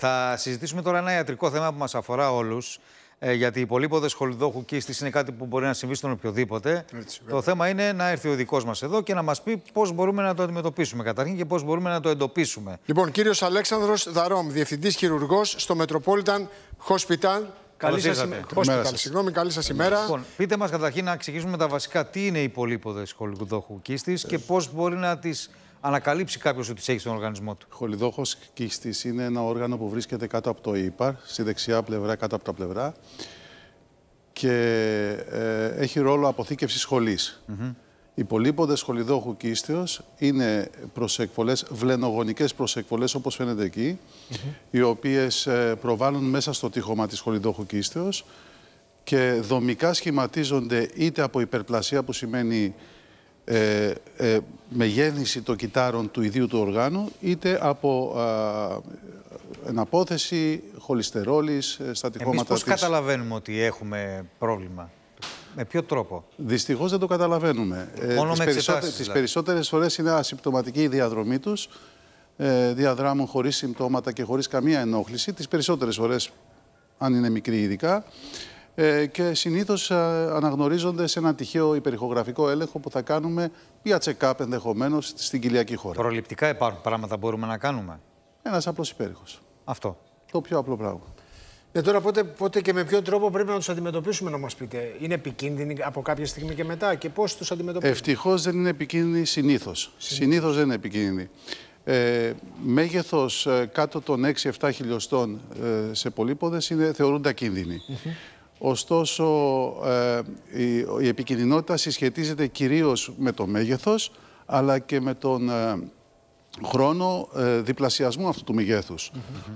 Θα συζητήσουμε τώρα ένα ιατρικό θέμα που μας αφορά όλους. Ε, γιατί οι πολύποδε χολιδόχου κίστη είναι κάτι που μπορεί να συμβεί στον οποιοδήποτε. το θέμα είναι να έρθει ο δικός μας εδώ και να μας πει πώς μπορούμε να το αντιμετωπίσουμε καταρχήν και πώς μπορούμε να το εντοπίσουμε. Λοιπόν, κύριος Αλέξανδρος Δαρόμ, διευθυντής χειρουργός στο Metropolitan Hospital. Καλή σας ημέρα. Συγγνώμη, καλή σας ημέρα. Λοιπόν, πείτε μας καταρχήν να εξηγήσουμε τα βασικά τι είναι οι πολύποδες χολιδόχου κίστη και πώς μπορεί να τις ανακαλύψει κάποιος ότι τι έχει στον οργανισμό του. Χολιδόχος κίστης είναι ένα όργανο που βρίσκεται κάτω από το ύπαρ, στη δεξιά πλευρά, κάτω από τα πλευρά. Και ε, έχει ρόλο αποθήκευσης σχολής. Mm -hmm. Οι πολύποντες χολιδόχου κίστεως είναι προσεκβολέ, βλενογονικέ προσεκβολέ όπως φαίνεται εκεί, οι οποίες ε, προβάλλουν μέσα στο τείχομα της χολιδόχου κίστεως και δομικά σχηματίζονται είτε από υπερπλασία που σημαίνει ε, ε, γέννηση των κυτάρων του ιδίου του οργάνου, είτε από ε, εναπόθεση χολυστερόλης, ε, στατικόματα Εμείς πώς καταλαβαίνουμε ότι έχουμε πρόβλημα. Με ποιο τρόπο. Δυστυχώς δεν το καταλαβαίνουμε. Ε, Μόνο ε, τις, τις δηλαδή. περισσότερες φορές είναι ασυμπτωματική η διαδρομή τους. Ε, διαδράμουν χωρίς συμπτώματα και χωρίς καμία ενόχληση. Τις περισσότερες φορές, αν είναι μικρή ειδικά. Ε, και συνήθως ε, αναγνωρίζονται σε ένα τυχαίο υπερηχογραφικό έλεγχο που θα κάνουμε για check-up ενδεχομένως στην κοιλιακή χώρα. Προληπτικά υπάρχουν πράγματα που μπορούμε να κάνουμε. Ένας απλός υπέρηχος. Αυτό. Το πιο απλό πράγμα. Ε, τώρα πότε, πότε και με ποιον τρόπο πρέπει να τους αντιμετωπίσουμε, να μας πείτε. Είναι επικίνδυνοι από κάποια στιγμή και μετά, και πώς τους αντιμετωπίζουμε. Ευτυχώς δεν είναι επικίνδυνοι συνήθως. Συνήθως δεν είναι επικίνδυνοι. Ε, Μέγεθος ε, κάτω των 6-7 χιλιοστών ε, σε πολύποδες θεωρούνται ακίνδυνοι. Ωστόσο, ε, η επικινδυνότητα συσχετίζεται κυρίως με το μέγεθος, αλλά και με τον ε, χρόνο ε, διπλασιασμού αυτού του μεγέθους. Mm -hmm.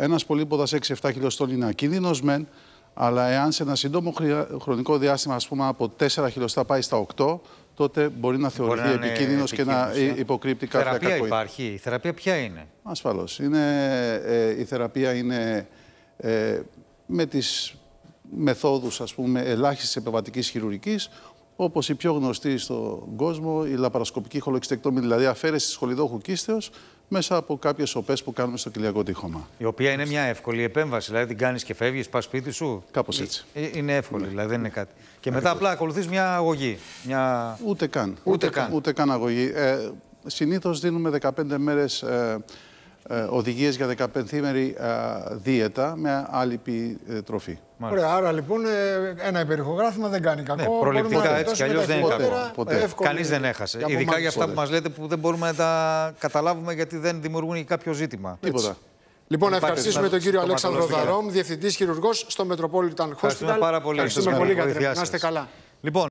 Ένας πολύποδας 6-7 χιλιοστών είναι ακίνδυνος μεν, αλλά εάν σε ένα σύντομο χρονικό διάστημα, ας πούμε από 4 χιλιοστά πάει στα 8, τότε μπορεί να θεωρηθεί επικίνδυνος και να υποκρύπτει κάποια Η Θεραπεία υπάρχει. Η θεραπεία ποια είναι. Ασφαλώς. Είναι, η θεραπεία είναι με τις μεθόδους ας πούμε ελάχιστης επεμβατικής χειρουργικής όπως η πιο γνωστή στον κόσμο, η λαπαροσκοπική χολοξιτεκτόμη, δηλαδή αφαίρεση της χολιδόχου κίστεως μέσα από κάποιες οπές που κάνουμε στο κοιλιακό τείχομα. Η οποία είναι μια εύκολη επέμβαση, δηλαδή την κάνεις και φεύγεις, πας σπίτι σου. Κάπως έτσι. Ε, ε, είναι εύκολη, ναι. δηλαδή δεν είναι κάτι. Και μετά απλά ακολουθείς μια αγωγή. Μια... Ούτε καν. Ούτε, ούτε καν. αγωγή. Ε, συνήθως δίνουμε 15 μέρες. Ε, ε, οδηγίες για 15ημερη ε, δίαιτα με άλυπη ε, τροφή. Ωραία, άρα λοιπόν ένα υπερηχογράφημα δεν κάνει κακό. Ναι, προληπτικά έτσι κι αλλιώς δεν είναι κακό. Κανείς δεν έχασε. Ειδικά για αυτά που μας λέτε που δεν μπορούμε να τα καταλάβουμε γιατί δεν δημιουργούν κάποιο ζήτημα. Τίποτα. Λοιπόν, να ευχαριστήσουμε τον κύριο Αλέξανδρο Δαρόμ, διευθυντής χειρουργός στο Metropolitan Hospital. Ευχαριστούμε πάρα πολύ. Ευχαριστούμε πολύ, Να είστε καλά. Λοιπόν.